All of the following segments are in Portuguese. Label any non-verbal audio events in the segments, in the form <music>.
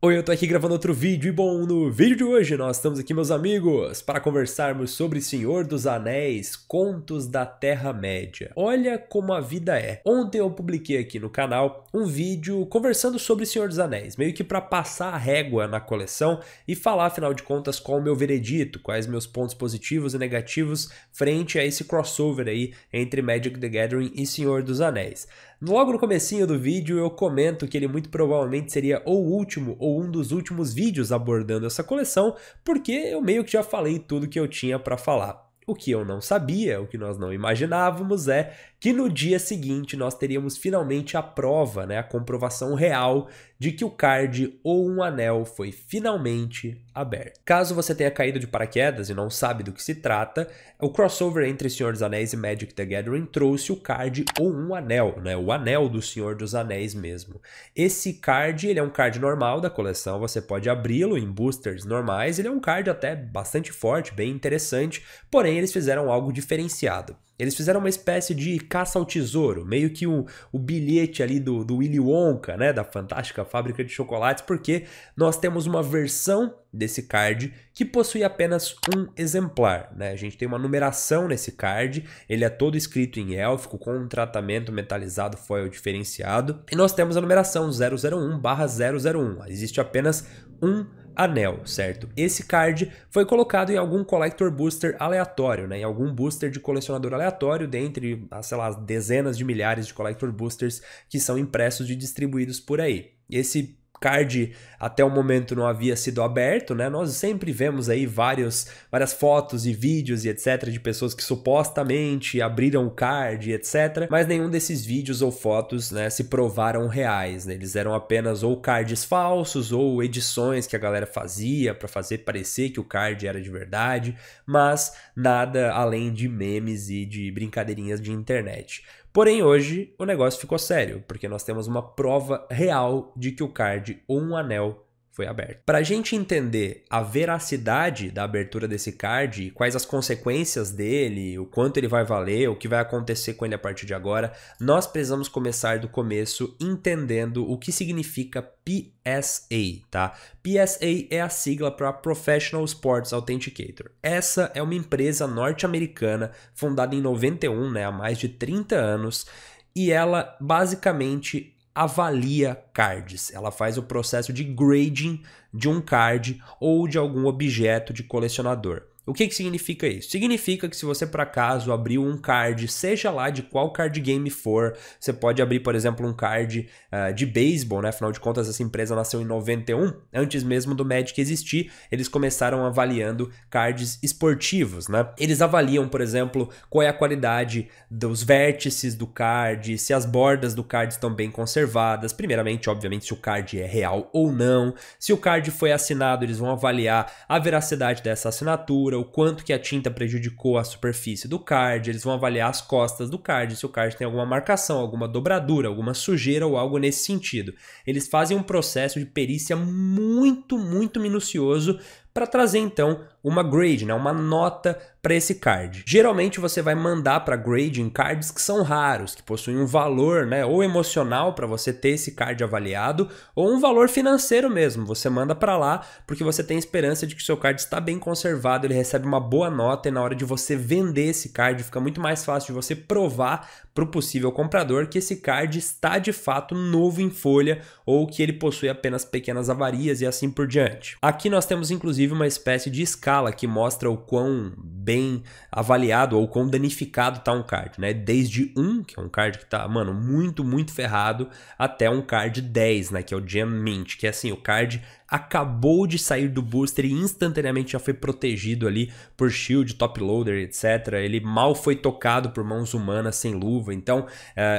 Oi, eu tô aqui gravando outro vídeo e bom, no vídeo de hoje nós estamos aqui, meus amigos, para conversarmos sobre Senhor dos Anéis, Contos da Terra-média. Olha como a vida é. Ontem eu publiquei aqui no canal um vídeo conversando sobre Senhor dos Anéis, meio que para passar a régua na coleção e falar, afinal de contas, qual o meu veredito, quais meus pontos positivos e negativos frente a esse crossover aí entre Magic the Gathering e Senhor dos Anéis. Logo no comecinho do vídeo eu comento que ele muito provavelmente seria ou o último ou um dos últimos vídeos abordando essa coleção, porque eu meio que já falei tudo que eu tinha para falar. O que eu não sabia, o que nós não imaginávamos é que no dia seguinte nós teríamos finalmente a prova, né, a comprovação real de que o card ou um anel foi finalmente aberto. Caso você tenha caído de paraquedas e não sabe do que se trata, o crossover entre Senhor dos Anéis e Magic the Gathering trouxe o card ou um anel, né? O anel do Senhor dos Anéis mesmo. Esse card, ele é um card normal da coleção, você pode abri-lo em boosters normais, ele é um card até bastante forte, bem interessante, porém eles fizeram algo diferenciado. Eles fizeram uma espécie de caça ao tesouro, meio que o o bilhete ali do, do Willy Wonka, né, da fantástica fábrica de chocolates, porque nós temos uma versão desse card que possui apenas um exemplar, né? A gente tem uma numeração nesse card, ele é todo escrito em élfico com um tratamento metalizado foil diferenciado, e nós temos a numeração 001/001. Existe apenas um anel, certo? Esse card foi colocado em algum collector booster aleatório, né? Em algum booster de colecionador aleatório, dentre, ah, sei lá, dezenas de milhares de collector boosters que são impressos e distribuídos por aí. Esse card até o momento não havia sido aberto, né? Nós sempre vemos aí vários, várias fotos e vídeos e etc de pessoas que supostamente abriram o card e etc, mas nenhum desses vídeos ou fotos, né, se provaram reais, né? Eles eram apenas ou cards falsos ou edições que a galera fazia para fazer parecer que o card era de verdade, mas nada além de memes e de brincadeirinhas de internet. Porém, hoje o negócio ficou sério, porque nós temos uma prova real de que o card ou um anel foi aberto. Para a gente entender a veracidade da abertura desse card, quais as consequências dele, o quanto ele vai valer, o que vai acontecer com ele a partir de agora, nós precisamos começar do começo entendendo o que significa PSA, tá? PSA é a sigla para Professional Sports Authenticator. Essa é uma empresa norte-americana fundada em 91, né, há mais de 30 anos, e ela basicamente avalia cards. Ela faz o processo de grading de um card ou de algum objeto de colecionador. O que, que significa isso? Significa que se você por acaso abriu um card, seja lá de qual card game for, você pode abrir, por exemplo, um card uh, de beisebol, né? Afinal de contas, essa empresa nasceu em 91, antes mesmo do Magic existir, eles começaram avaliando cards esportivos, né? Eles avaliam, por exemplo, qual é a qualidade dos vértices do card, se as bordas do card estão bem conservadas, primeiramente, obviamente, se o card é real ou não, se o card foi assinado, eles vão avaliar a veracidade dessa assinatura, o quanto que a tinta prejudicou a superfície do card, eles vão avaliar as costas do card, se o card tem alguma marcação, alguma dobradura, alguma sujeira ou algo nesse sentido. Eles fazem um processo de perícia muito, muito minucioso para trazer então uma grade, né, uma nota para esse card. Geralmente você vai mandar para grade em cards que são raros, que possuem um valor, né, ou emocional para você ter esse card avaliado, ou um valor financeiro mesmo. Você manda para lá porque você tem esperança de que seu card está bem conservado, ele recebe uma boa nota e na hora de você vender esse card fica muito mais fácil de você provar para o possível comprador que esse card está de fato novo em folha ou que ele possui apenas pequenas avarias e assim por diante. Aqui nós temos inclusive uma espécie de escala escala que mostra o quão bem avaliado ou quão danificado tá um card, né? Desde 1, que é um card que está mano, muito, muito ferrado, até um card 10, né? Que é o Gem Mint, que é assim, o card acabou de sair do booster e instantaneamente já foi protegido ali por shield, top loader, etc. Ele mal foi tocado por mãos humanas sem luva, então uh,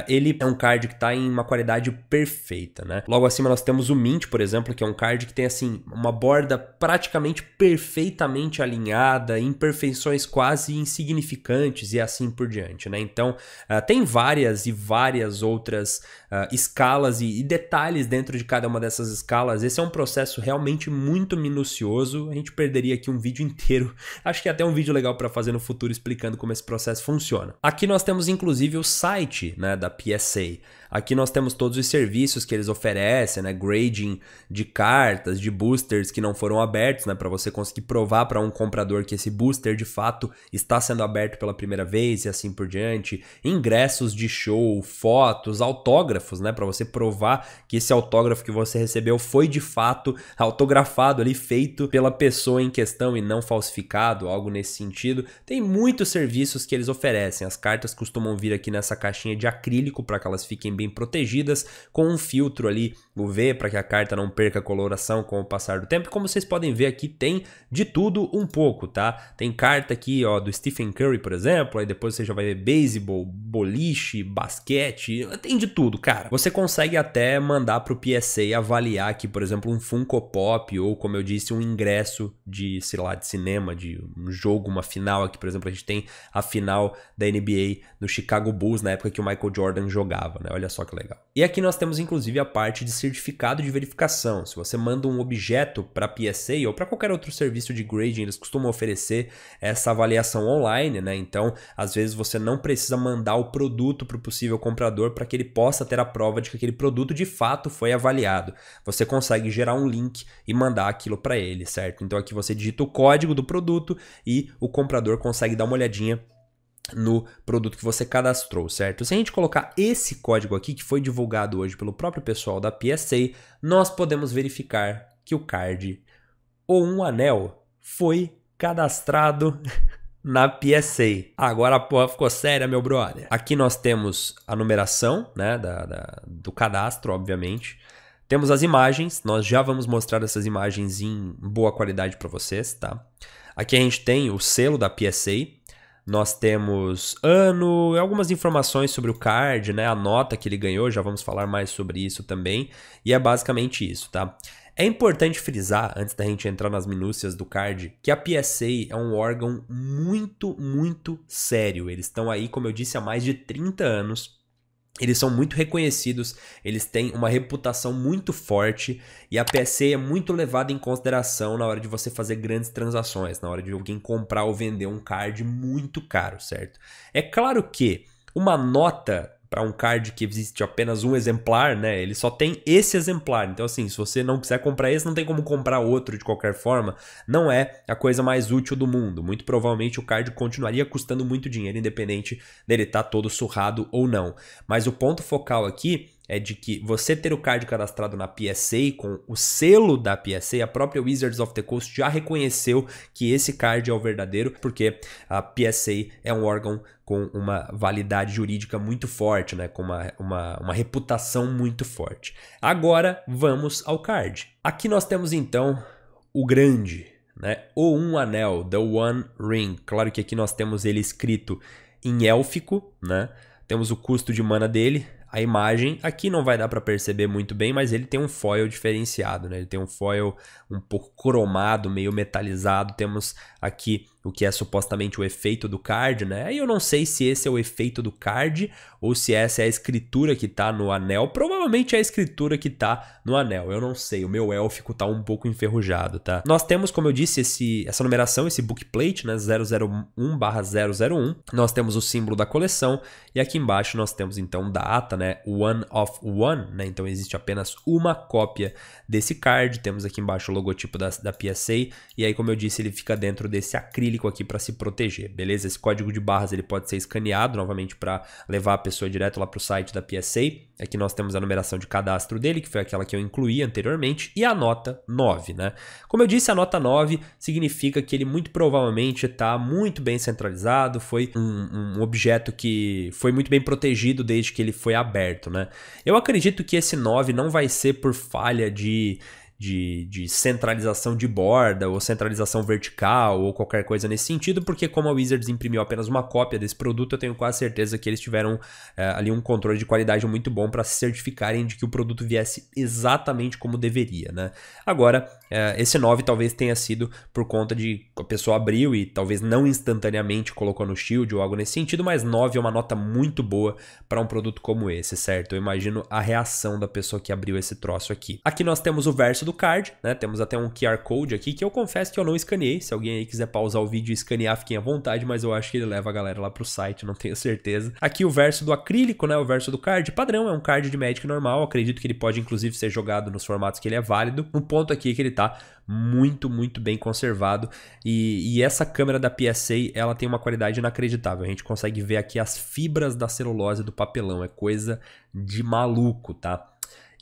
ele é um card que está em uma qualidade perfeita, né? Logo acima nós temos o Mint, por exemplo, que é um card que tem assim uma borda praticamente perfeitamente alinhada, imperfeições quase insignificantes e assim por diante. Né? Então, uh, tem várias e várias outras uh, escalas e, e, detalhes dentro de cada uma dessas escalas. Esse é um processo realmente muito minucioso. A gente perderia aqui um vídeo <laughs> inteiro. Acho que é até um vídeo legal para fazer no futuro explicando como esse processo funciona. Aqui nós temos inclusive o site né, da PSA. Aqui nós temos todos os serviços que eles oferecem, né? Grading de cartas, de boosters que não foram abertos, né? Para você conseguir provar para um comprador que esse booster de fato está sendo aberto pela primeira vez e assim por diante. Ingressos de show, fotos, autógrafos, né? Para você provar que esse autógrafo que você recebeu foi de fato autografado ali, feito pela pessoa em questão e não falsificado, algo nesse sentido. Tem muitos serviços que eles oferecem. As cartas costumam vir aqui nessa caixinha de acrílico para que elas fiquem bem protegidas, com um filtro ali UV para que a carta não perca coloração com o passar do tempo. E como vocês podem ver aqui, tem de tudo um pouco, tá? Tem carta aqui, ó, do Stephen Curry, por exemplo, aí depois você já vai ver beisebol, boliche, basquete, tem de tudo, cara. Você consegue até mandar pro PSA avaliar aqui, por exemplo, um Funko Pop ou, como eu disse, um ingresso de, sei lá, de cinema, de um jogo, uma final aqui, por exemplo, a gente tem a final da NBA no Chicago Bulls na época que o Michael Jordan jogava, né? Olha só que legal. E aqui nós temos inclusive a parte de certificado de verificação. Se você manda um objeto para a PSA ou para qualquer outro serviço de grading, eles costumam oferecer essa avaliação online, né? Então, às vezes você não precisa mandar o produto para o possível comprador para que ele possa ter a prova de que aquele produto de fato foi avaliado. Você consegue gerar um link e mandar aquilo para ele, certo? Então aqui você digita o código do produto e o comprador consegue dar uma olhadinha no produto que você cadastrou, certo? Se a gente colocar esse código aqui que foi divulgado hoje pelo próprio pessoal da PSA, nós podemos verificar que o card ou um anel foi cadastrado <laughs> na PSA. Agora a porra ficou séria, meu brother. Aqui nós temos a numeração né, da, da, do cadastro, obviamente. Temos as imagens, nós já vamos mostrar essas imagens em boa qualidade para vocês, tá? Aqui a gente tem o selo da PSA, nós temos ano, algumas informações sobre o card, né? A nota que ele ganhou, já vamos falar mais sobre isso também. E é basicamente isso, tá? É importante frisar, antes da gente entrar nas minúcias do card, que a PSA é um órgão muito, muito sério. Eles estão aí, como eu disse, há mais de 30 anos eles são muito reconhecidos, eles têm uma reputação muito forte e a PSE é muito levada em consideração na hora de você fazer grandes transações, na hora de alguém comprar ou vender um card muito caro, certo? É claro que uma nota para um card que existe apenas um exemplar, né? Ele só tem esse exemplar. Então, assim, se você não quiser comprar esse, não tem como comprar outro de qualquer forma. Não é a coisa mais útil do mundo. Muito provavelmente o card continuaria custando muito dinheiro, independente dele estar tá todo surrado ou não. Mas o ponto focal aqui é de que você ter o card cadastrado na PSA com o selo da PSA, a própria Wizards of the Coast já reconheceu que esse card é o verdadeiro, porque a PSA é um órgão com uma validade jurídica muito forte, né? com uma, uma, uma reputação muito forte. Agora vamos ao card. Aqui nós temos então o grande, né? o Um Anel, The One Ring. Claro que aqui nós temos ele escrito em élfico, né? temos o custo de mana dele, a imagem. Aqui não vai dar para perceber muito bem, mas ele tem um foil diferenciado, né? Ele tem um foil um pouco cromado, meio metalizado. Temos aqui o que é supostamente o efeito do card, né? E eu não sei se esse é o efeito do card ou se essa é a escritura que tá no anel. Provavelmente é a escritura que tá no anel. Eu não sei, o meu élfico tá um pouco enferrujado, tá? Nós temos, como eu disse, esse, essa numeração, esse bookplate, né? 001/001. Nós temos o símbolo da coleção e aqui embaixo nós temos então data, né? One of one, né? Então existe apenas uma cópia desse card. Temos aqui embaixo o logotipo da, da PSA e aí, como eu disse, ele fica dentro desse acrílico acrílico aqui para se proteger, beleza? Esse código de barras ele pode ser escaneado novamente para levar a pessoa direto lá para o site da PSA. Aqui nós temos a numeração de cadastro dele, que foi aquela que eu incluí anteriormente, e a nota 9, né? Como eu disse, a nota 9 significa que ele muito provavelmente está muito bem centralizado, foi um, um, objeto que foi muito bem protegido desde que ele foi aberto, né? Eu acredito que esse 9 não vai ser por falha de de, de centralização de borda ou centralização vertical ou qualquer coisa nesse sentido, porque como a Wizards imprimiu apenas uma cópia desse produto, eu tenho quase certeza que eles tiveram é, ali um controle de qualidade muito bom para se certificarem de que o produto viesse exatamente como deveria, né? Agora, é, esse 9 talvez tenha sido por conta de a pessoa abriu e talvez não instantaneamente colocou no Shield ou algo nesse sentido, mas 9 é uma nota muito boa para um produto como esse, certo? Eu imagino a reação da pessoa que abriu esse troço aqui. Aqui nós temos o verso do do card, né? Temos até um QR Code aqui que eu confesso que eu não escaneei. Se alguém aí quiser pausar o vídeo e escanear, fiquem à vontade, mas eu acho que ele leva a galera lá pro site, não <laughs> tenho certeza. Aqui o verso do acrílico, né? O verso do card padrão, é um card de Magic normal. Acredito que ele pode inclusive ser jogado nos formatos que ele é válido. Um ponto aqui é que ele tá muito, muito bem conservado. E, e, essa câmera da PSA, ela tem uma qualidade inacreditável. A gente consegue ver aqui as fibras da celulose do papelão. É coisa de maluco, tá?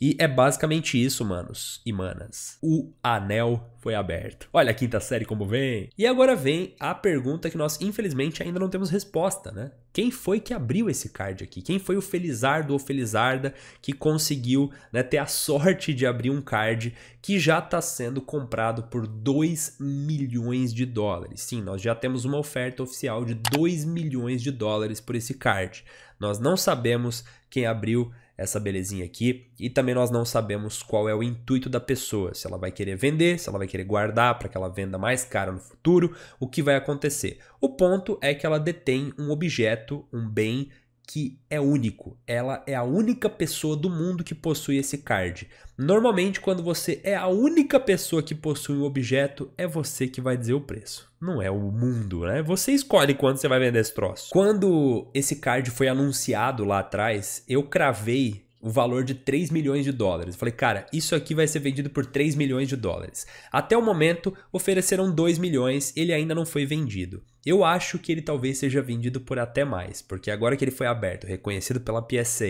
E é basicamente isso, manos e manas. O anel foi aberto. Olha a quinta série como vem. E agora vem a pergunta que nós, infelizmente, ainda não temos resposta, né? Quem foi que abriu esse card aqui? Quem foi o Felizardo ou Felizarda que conseguiu né, ter a sorte de abrir um card que já está sendo comprado por 2 milhões de dólares? Sim, nós já temos uma oferta oficial de 2 milhões de dólares por esse card. Nós não sabemos quem abriu essa belezinha aqui. E também nós não sabemos qual é o intuito da pessoa, se ela vai querer vender, se ela vai querer guardar para que ela venda mais cara no futuro, o que vai acontecer. O ponto é que ela detém um objeto, um bem que é único. Ela é a única pessoa do mundo que possui esse card. Normalmente, quando você é a única pessoa que possui um objeto, é você que vai dizer o preço. Não é o mundo, né? Você escolhe quando você vai vender esse troço. Quando esse card foi anunciado lá atrás, eu cravei o valor de 3 milhões de dólares. falei, cara, isso aqui vai ser vendido por 3 milhões de dólares. Até o momento, ofereceram 2 milhões, ele ainda não foi vendido. Eu acho que ele talvez seja vendido por até mais, porque agora que ele foi aberto, reconhecido pela PSA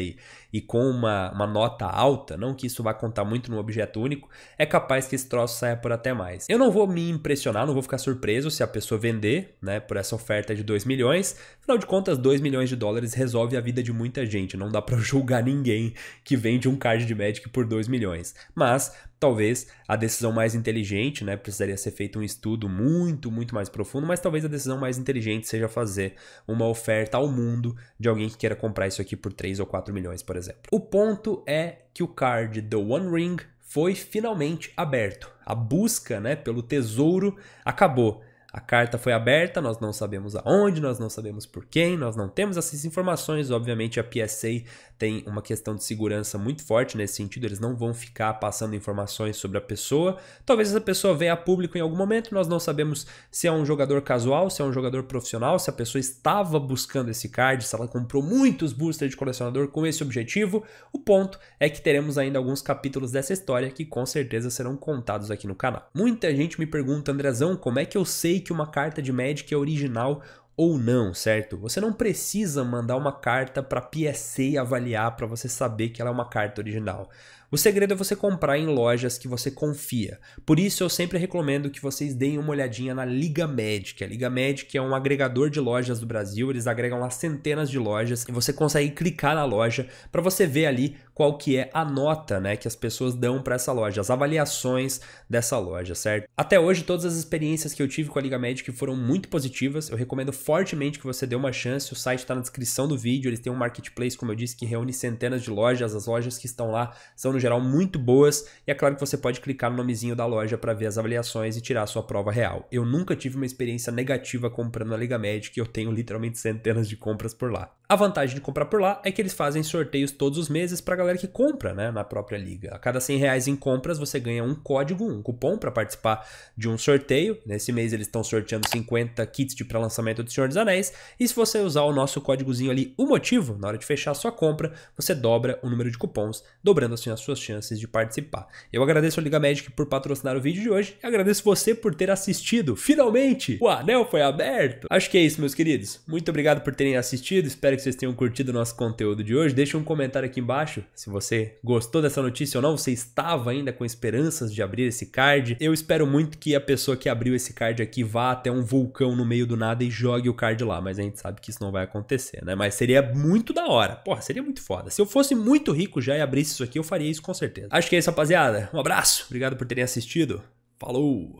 e com uma, uma nota alta, não que isso vá contar muito no objeto único, é capaz que esse troço saia por até mais. Eu não vou me impressionar, não vou ficar surpreso se a pessoa vender né, por essa oferta de 2 milhões. Afinal de contas, 2 milhões de dólares resolve a vida de muita gente, não dá para <laughs> julgar ninguém que vende um card de Magic por 2 milhões. Mas Talvez a decisão mais inteligente, né? Precisaria ser feito um estudo muito, muito mais profundo, mas talvez a decisão mais inteligente seja fazer uma oferta ao mundo de alguém que queira comprar isso aqui por 3 ou 4 milhões, por exemplo. O ponto é que o card The One Ring foi finalmente aberto. A busca né, pelo tesouro acabou. A carta foi aberta, nós não sabemos aonde, nós não sabemos por quem, nós não temos essas informações. Obviamente, a PSA tem uma questão de segurança muito forte nesse sentido, eles não vão ficar passando informações sobre a pessoa. Talvez essa pessoa venha a público em algum momento, nós não sabemos se é um jogador casual, se é um jogador profissional, se a pessoa estava buscando esse card, se ela comprou muitos boosters de colecionador com esse objetivo. O ponto é que teremos ainda alguns capítulos dessa história que com certeza serão contados aqui no canal. Muita gente me pergunta, Andrezão, como é que eu sei que uma carta de Magic é original ou não, certo? Você não precisa mandar uma carta para PSA avaliar para você saber que ela é uma carta original. O segredo é você comprar em lojas que você confia. Por isso eu sempre recomendo que vocês deem uma olhadinha na Liga Magic. A Liga Magic é um agregador de lojas do Brasil, eles agregam lá centenas de lojas e você consegue clicar na loja para você ver ali qual que é a nota, né, que as pessoas dão para essa loja, as avaliações dessa loja, certo? Até hoje todas as experiências que eu tive com a Liga Magic foram muito positivas. Eu recomendo fortemente que você dê uma chance. O site está na descrição do vídeo, eles têm um marketplace, como eu disse, que reúne centenas de lojas. As lojas que estão lá são no geral muito boas, e é claro que você pode clicar no nomezinho da loja para ver as avaliações e tirar a sua prova real. Eu nunca tive uma experiência negativa comprando na Liga Magic, eu tenho literalmente centenas de compras por lá. A vantagem de comprar por lá é que eles fazem sorteios todos os meses para a galera que compra né, na própria liga. A cada 100 reais em compras você ganha um código, um cupom para participar de um sorteio. Nesse mês eles estão sorteando 50 kits de pré-lançamento do Senhor dos Anéis. E se você usar o nosso códigozinho ali, o motivo, na hora de fechar a sua compra, você dobra o número de cupons, dobrando assim as suas chances de participar. Eu agradeço a Liga Magic por patrocinar o vídeo de hoje e agradeço você por ter assistido. Finalmente, o anel foi aberto! Acho que é isso, meus queridos. Muito obrigado por terem assistido, espero que vocês tenham curtido o nosso conteúdo de hoje. Deixe um comentário aqui embaixo se você gostou dessa notícia ou não, você estava ainda com esperanças de abrir esse card. Eu espero muito que a pessoa que abriu esse card aqui vá até um vulcão no meio do nada e jogue o card lá, mas a gente sabe que isso não vai acontecer, né? Mas seria muito da hora. Porra, seria muito foda. Se eu fosse muito rico já e abrisse isso aqui, eu faria isso com certeza. Acho que é isso, rapaziada. Um abraço. Obrigado por terem assistido. Falou!